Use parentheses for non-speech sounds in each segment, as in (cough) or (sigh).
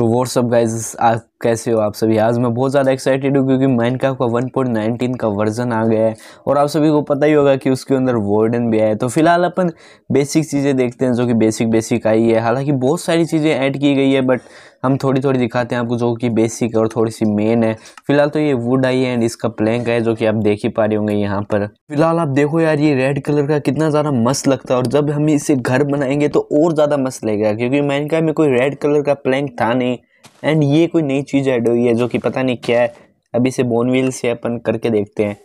So what's up guys, I कैसे हो आप सभी आज मैं बहुत ज़्यादा एक्साइटेड हूँ क्योंकि माइनक्राफ्ट का वन पॉइंट नाइनटीन का वर्जन आ गया है और आप सभी को पता ही होगा कि उसके अंदर वार्डन भी आया है तो फिलहाल अपन बेसिक चीज़ें देखते हैं जो कि बेसिक बेसिक आई है हालांकि बहुत सारी चीज़ें ऐड की गई है बट हम थोड़ी थोड़ी दिखाते हैं आपको जो कि बेसिक और थोड़ी सी मेन है फिलहाल तो ये वुड आई है एंड इसका प्लैंक है जो कि आप देख ही पा रहे होंगे यहाँ पर फिलहाल आप देखो यार ये रेड कलर का कितना ज़्यादा मस्त लगता है और जब हम इसे घर बनाएंगे तो और ज़्यादा मस्त लगेगा क्योंकि कहा में कोई रेड कलर का प्लैंक था नहीं एंड ये कोई नई चीज़ ऐड हुई है जो कि पता नहीं क्या है अभी से बोनवील से अपन करके देखते हैं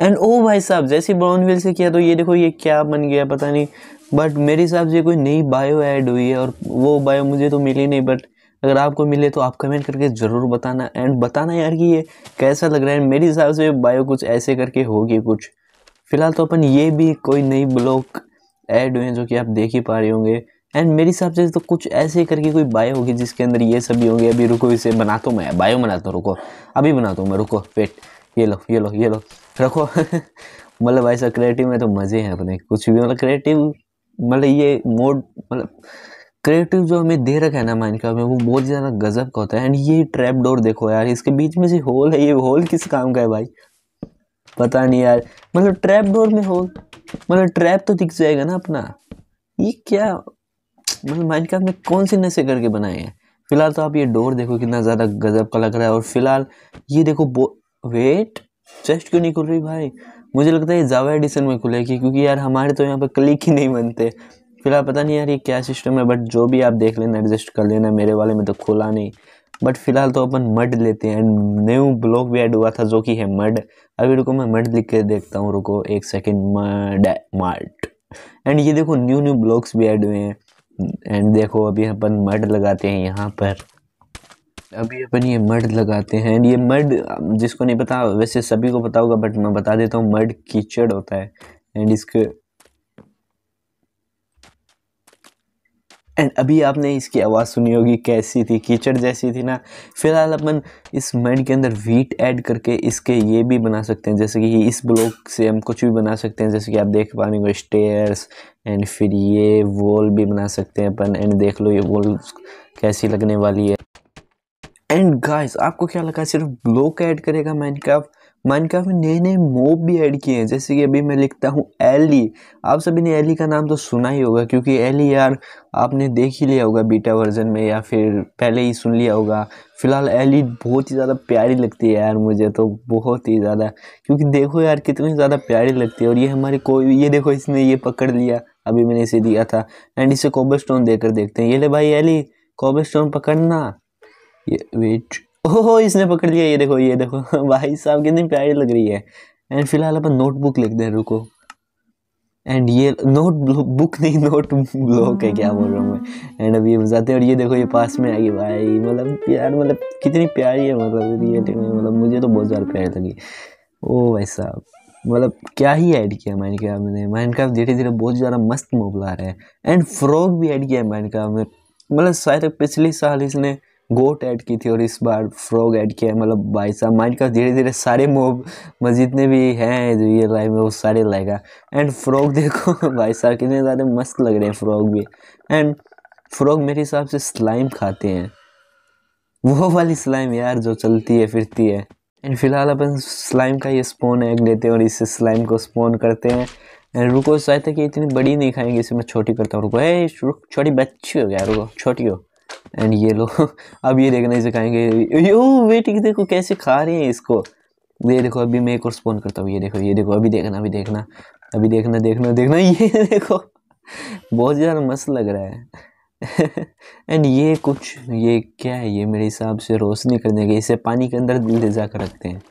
एंड ओ भाई साहब जैसे ब्राउनविल से किया तो ये देखो ये क्या बन गया पता नहीं बट मेरे हिसाब से कोई नई बायो ऐड हुई है और वो बायो मुझे तो मिली नहीं बट अगर आपको मिले तो आप कमेंट करके ज़रूर बताना एंड बताना यार कि ये कैसा लग रहा है मेरे हिसाब से बायो कुछ ऐसे करके होगी कुछ फ़िलहाल तो अपन ये भी कोई नई ब्लॉक ऐड हुए हैं जो कि आप देख ही पा रहे होंगे एंड मेरे हिसाब से तो कुछ ऐसे करके कोई बायो होगी जिसके अंदर ये सभी होंगे अभी रुको इसे बनाता तो हूँ मैं बायो बनाता हूँ रुको अभी बनाता हूँ मैं रुको वेट ये लो ये लो ये लो रखो (laughs) मतलब ऐसा क्रिएटिव में तो मज़े हैं अपने कुछ भी मतलब क्रिएटिव मतलब ये मोड मतलब क्रिएटिव जो हमें दे रखा है ना माइंड का में वो बहुत ज़्यादा गजब का होता है एंड ये ट्रैप डोर देखो यार इसके बीच में से होल है ये होल किस काम का है भाई पता नहीं यार मतलब ट्रैप डोर में होल मतलब ट्रैप तो दिख जाएगा ना अपना ये क्या मतलब माइनक्राफ्ट में कौन से नशे करके बनाए हैं फिलहाल तो आप ये डोर देखो कितना ज़्यादा गजब का लग रहा है और फिलहाल ये देखो बो वेट चेस्ट क्यों नहीं खुल रही भाई मुझे लगता है ये जावा एडिशन में खुलेगी क्योंकि यार हमारे तो यहाँ पर क्लिक ही नहीं बनते फिलहाल पता नहीं यार ये क्या सिस्टम है बट जो भी आप देख लेना एडजस्ट कर लेना मेरे वाले में तो खुला नहीं बट फिलहाल तो अपन मड लेते हैं न्यू ब्लॉक भी ऐड हुआ था जो कि है मड अभी रुको मैं मड लिख के देखता हूँ रुको एक सेकेंड मड मार्ट एंड ये देखो न्यू न्यू ब्लॉक्स भी ऐड हुए हैं एंड देखो अभी अपन मड लगाते हैं यहाँ पर अभी अपन ये मड लगाते हैं एंड ये मड जिसको नहीं पता वैसे सभी को पता होगा बट मैं बता देता हूँ मड कीचड़ होता है एंड इसके एंड अभी आपने इसकी आवाज़ सुनी होगी कैसी थी कीचड़ जैसी थी ना फिलहाल अपन इस मैंड के अंदर वीट ऐड करके इसके ये भी बना सकते हैं जैसे कि इस ब्लॉक से हम कुछ भी बना सकते हैं जैसे कि आप देख पा रहे हो स्टेयर्स एंड फिर ये वॉल भी बना सकते हैं अपन एंड देख लो ये वॉल कैसी लगने वाली है एंड गाइस आपको क्या लगा सिर्फ ब्लॉक ऐड करेगा माइनक्राफ्ट माइनक्राफ्ट में नए नए मोब भी ऐड किए हैं जैसे कि अभी मैं लिखता हूँ एली आप सभी ने एली का नाम तो सुना ही होगा क्योंकि एली यार आपने देख ही लिया होगा बीटा वर्जन में या फिर पहले ही सुन लिया होगा फ़िलहाल एली बहुत ही ज़्यादा प्यारी लगती है यार मुझे तो बहुत ही ज़्यादा क्योंकि देखो यार कितनी ज़्यादा प्यारी लगती है और ये हमारे कोई ये देखो इसने ये पकड़ लिया अभी मैंने इसे दिया था एंड इसे कोबर स्टोन देकर देखते हैं ये ले भाई एली कोबर स्टोन पकड़ना ये वेट ओहो इसने पकड़ लिया ये देखो ये देखो (laughs) भाई साहब कितनी प्यारी लग रही है एंड फिलहाल अपन नोटबुक लिख दे रुको एंड ये नोट बुक नहीं नोट ब्लॉक है क्या बोल रहा हूँ मैं एंड अब ये मजाते हैं और ये देखो ये पास में आई भाई मतलब प्यार मतलब कितनी प्यारी है मतलब ये मतलब मुझे तो बहुत ज़्यादा प्यारी लगी ओ भाई साहब मतलब क्या ही ऐड किया माइंड क्राफ्ट ने माइंड क्राफ्ट धीरे धीरे बहुत ज़्यादा मस्त मोबला रहा है एंड फ्रॉग भी ऐड किया है माइंड क्राफ्ट में मतलब शायद पिछले साल इसने गोट ऐड की थी और इस बार फ्रॉग ऐड किया है मतलब भाई साहब माइंड का धीरे धीरे सारे मोब जितने भी हैं जो ये लाइव में वो सारे लाएगा एंड फ्रॉग देखो (laughs) भाई साहब कितने ज़्यादा मस्त लग रहे हैं फ्रॉग भी एंड फ्रॉग मेरे हिसाब से स्लाइम खाते हैं वो वाली स्लाइम यार जो चलती है फिरती है एंड फिलहाल अपन स्लाइम का ये स्पोन एग लेते हैं और इससे स्लाइम को स्पोन करते हैं एंड रुको शायद तक ये इतनी बड़ी नहीं खाएंगे इसे मैं छोटी करता हूँ रुको है छोटी बच्ची हो गया रुको छोटी हो एंड ये लो (laughs) अब ये देखना इसे खाएंगे यो वेटिंग देखो कैसे खा रहे हैं इसको ये देखो अभी मैं एक और स्पोन करता हूँ ये देखो ये देखो अभी देखना अभी देखना अभी देखना देखना देखना (laughs) ये देखो बहुत ज़्यादा मस्त लग रहा है एंड (laughs) ये कुछ ये क्या है ये मेरे हिसाब से रोशनी करने के इसे पानी के अंदर ले जाकर रखते हैं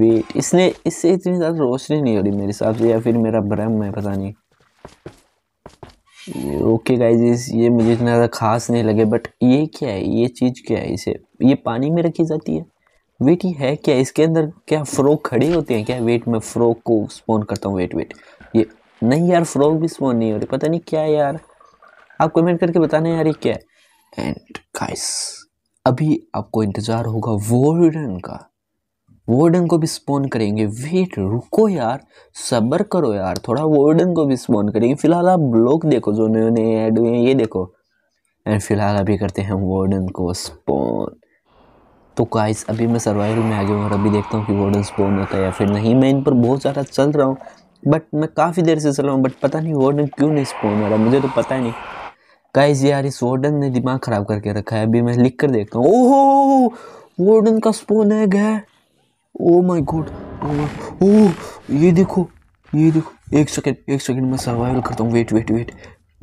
वेट इसने इससे इतनी ज़्यादा रोशनी नहीं हो रही मेरे हिसाब से या फिर मेरा भ्रम है पता नहीं ओके गाइज ये मुझे इतना ज़्यादा खास नहीं लगे बट ये क्या है ये चीज़ क्या है इसे ये पानी में रखी जाती है वेट ये है क्या इसके अंदर क्या फ्रॉक खड़े होते हैं क्या वेट मैं फ्रॉक को स्पोन करता हूँ वेट वेट ये नहीं यार फ्रॉक भी स्पोन नहीं हो रही पता नहीं क्या है यार आप कमेंट करके बताना यार ये क्या है एंड गाइस अभी आपको इंतज़ार होगा वो का वार्डन को भी स्पोन करेंगे वेट रुको यार सबर करो यार थोड़ा वार्डन को भी स्पोन करेंगे फिलहाल आप ब्लॉक देखो जो नए नए ऐड हुए हैं ये देखो एंड फिलहाल अभी करते हैं वार्डन को स्पोन तो गाइस अभी मैं सर्वाइवल में आ गया हूँ और अभी देखता हूँ कि वार्डन स्पोन होता है या फिर नहीं मैं इन पर बहुत ज़्यादा चल रहा हूँ बट मैं काफ़ी देर से चल रहा हूँ बट पता नहीं वार्डन क्यों नहीं स्पोन हो रहा मुझे तो पता ही नहीं गाइस यार इस वार्डन ने दिमाग ख़राब करके रखा है अभी मैं लिख कर देखता हूँ ओहो वार्डन का स्पोन है गया ओ माय गॉड ओ ये देखो ये देखो एक सेकेंड एक सेकेंड मैं सर्वाइवल करता हूँ वेट वेट वेट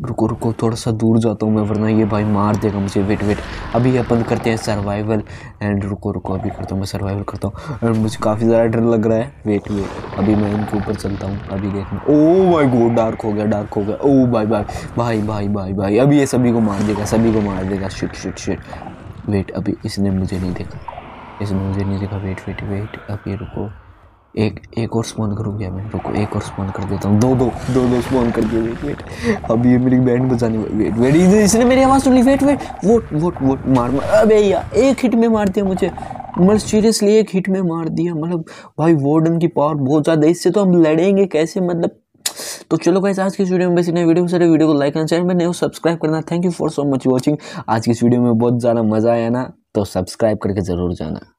रुको रुको थोड़ा सा दूर जाता हूँ मैं वरना ये भाई मार देगा मुझे वेट वेट अभी अपन करते हैं सर्वाइवल एंड रुको रुको अभी करता हूँ मैं सर्वाइवल करता हूँ एंड मुझे काफ़ी ज़्यादा डर लग रहा है वेट वेट अभी मैं इनके ऊपर चलता हूँ अभी देखना ओ माई गोड डार्क हो गया डार्क हो गया ओ भाई भाई भाई भाई भाई भाई अभी ये सभी को मार देगा सभी को मार देगा शिट शिट शिट वेट अभी इसने मुझे नहीं देखा ऐसे मुझे नहीं का वेट वेट वेट अभी रुको एक एक और स्पॉन करूँ क्या मैं रुको एक और स्पॉन कर देता हूँ दो दो दो दो स्पॉन कर दिए वेट वेट अभी ये मेरी बैंड बजानी वेट वेट इसने मेरी आवाज़ सुनी wait wait vote vote vote मार मार अबे यार एक हिट में मार दिया मुझे मतलब सीरियसली एक हिट में मार दिया मतलब भाई वार्डन की पावर बहुत ज़्यादा इससे तो हम लड़ेंगे कैसे मतलब तो चलो गाइस आज की वीडियो में बस इतना वीडियो सारे वीडियो को लाइक करना चैनल में चाहिए हो सब्सक्राइब करना thank you for so much watching आज की वीडियो में बहुत ज़्यादा मज़ा आया ना तो सब्सक्राइब करके ज़रूर जाना